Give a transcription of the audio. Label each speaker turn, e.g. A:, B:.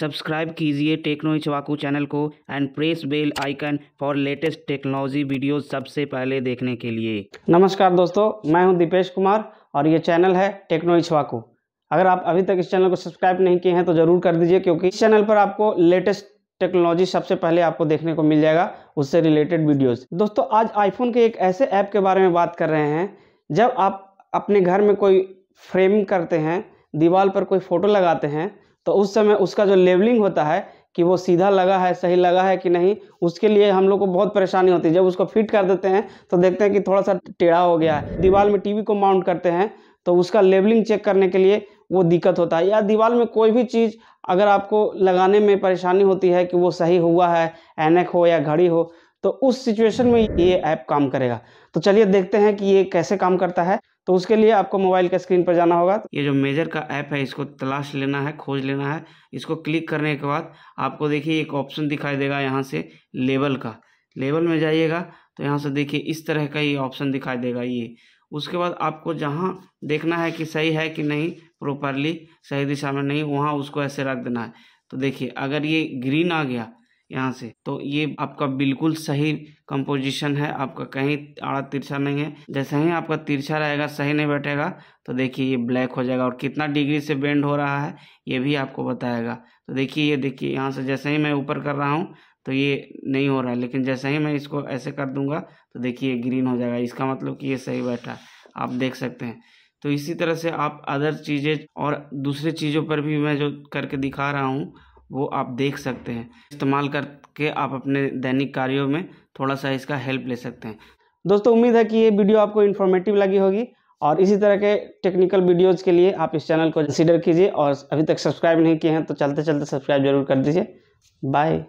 A: subscribe कीजिए Techno Chavaku channel को and press bell icon for latest technology videos सबसे पहले देखने के लिए नमस्कार दोस्तों मैं हूं दीपेश कुमार और ये चैनल है टेक्नो चवाकू अगर आप अभी तक इस चैनल को सब्सक्राइब नहीं किए हैं तो ज़रूर कर दीजिए क्योंकि इस चैनल पर आपको लेटेस्ट टेक्नोलॉजी सबसे पहले आपको देखने को मिल जाएगा उससे रिलेटेड वीडियोज दोस्तों आज आईफोन के एक ऐसे ऐप के बारे में बात कर रहे हैं जब आप अपने घर में कोई फ्रेमिंग करते हैं दीवार पर कोई फ़ोटो लगाते हैं तो उस समय उसका जो लेवलिंग होता है कि वो सीधा लगा है सही लगा है कि नहीं उसके लिए हम लोग को बहुत परेशानी होती है जब उसको फिट कर देते हैं तो देखते हैं कि थोड़ा सा टेढ़ा हो गया है दीवार में टीवी को माउंट करते हैं तो उसका लेवलिंग चेक करने के लिए वो दिक्कत होता है या दीवार में कोई भी चीज़ अगर आपको लगाने में परेशानी होती है कि वो सही हुआ है एनक हो या घड़ी हो तो उस सिचुएशन में ये ऐप काम करेगा तो चलिए देखते हैं कि ये कैसे काम करता है तो उसके लिए आपको मोबाइल के स्क्रीन पर जाना होगा ये जो मेजर का ऐप है इसको तलाश लेना है खोज लेना है इसको क्लिक करने के बाद आपको देखिए एक ऑप्शन दिखाई देगा यहाँ से लेबल का लेबल में जाइएगा तो यहाँ से देखिए इस तरह का ये ऑप्शन दिखाई देगा ये उसके बाद आपको जहाँ देखना है कि सही है कि नहीं प्रॉपरली सही दिशा में नहीं वहाँ उसको ऐसे रख देना है तो देखिए अगर ये ग्रीन आ गया यहाँ से तो ये आपका बिल्कुल सही कंपोजिशन है आपका कहीं आड़ा तिरछा नहीं है जैसे ही आपका तिरछा रहेगा सही नहीं बैठेगा तो देखिए ये ब्लैक हो जाएगा और कितना डिग्री से बेंड हो रहा है ये भी आपको बताएगा तो देखिए ये देखिए यहाँ से जैसे ही मैं ऊपर कर रहा हूँ तो ये नहीं हो रहा है लेकिन जैसे ही मैं इसको ऐसे कर दूंगा तो देखिए ग्रीन हो जाएगा इसका मतलब कि ये सही बैठा आप देख सकते हैं तो इसी तरह से आप अदर चीज़ें और दूसरे चीज़ों पर भी मैं जो करके दिखा रहा हूँ वो आप देख सकते हैं इस्तेमाल करके आप अपने दैनिक कार्यों में थोड़ा सा इसका हेल्प ले सकते हैं दोस्तों उम्मीद है कि ये वीडियो आपको इन्फॉर्मेटिव लगी होगी और इसी तरह के टेक्निकल वीडियोज़ के लिए आप इस चैनल को कंसिडर कीजिए और अभी तक सब्सक्राइब नहीं किए हैं तो चलते चलते सब्सक्राइब जरूर कर दीजिए बाय